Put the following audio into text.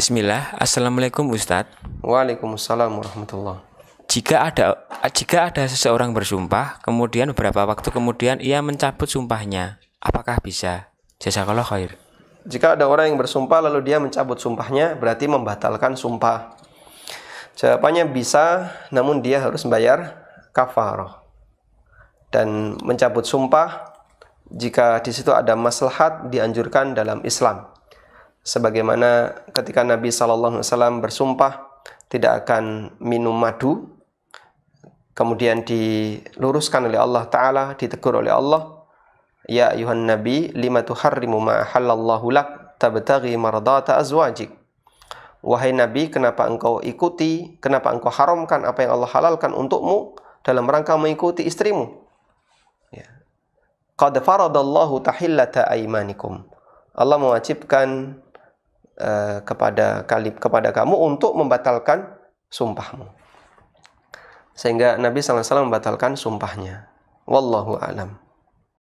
Bismillah, Assalamualaikum Ustadz. Waalaikumsalam warahmatullah. Jika ada jika ada seseorang bersumpah, kemudian beberapa waktu kemudian ia mencabut sumpahnya, apakah bisa? Jazakallah khair. Jika ada orang yang bersumpah lalu dia mencabut sumpahnya, berarti membatalkan sumpah. Jawabannya bisa, namun dia harus membayar kafarah. Dan mencabut sumpah jika di situ ada maslahat dianjurkan dalam Islam sebagaimana ketika Nabi Shallallahu Alaihi Wasallam bersumpah tidak akan minum madu kemudian diluruskan oleh Allah Ta'ala, ditegur oleh Allah, Ya Yuhan Nabi, lima tuharrimu ma'ahallallahu lak, tabtagi mardata azwajik. Wahai Nabi, kenapa engkau ikuti, kenapa engkau haramkan apa yang Allah halalkan untukmu dalam rangka mengikuti istrimu? Ya. Qad faradallahu tahillata aimanikum. Allah mewajibkan Eh, kepada kalib kepada kamu untuk membatalkan sumpahmu. Sehingga Nabi SAW membatalkan sumpahnya. Wallahu alam.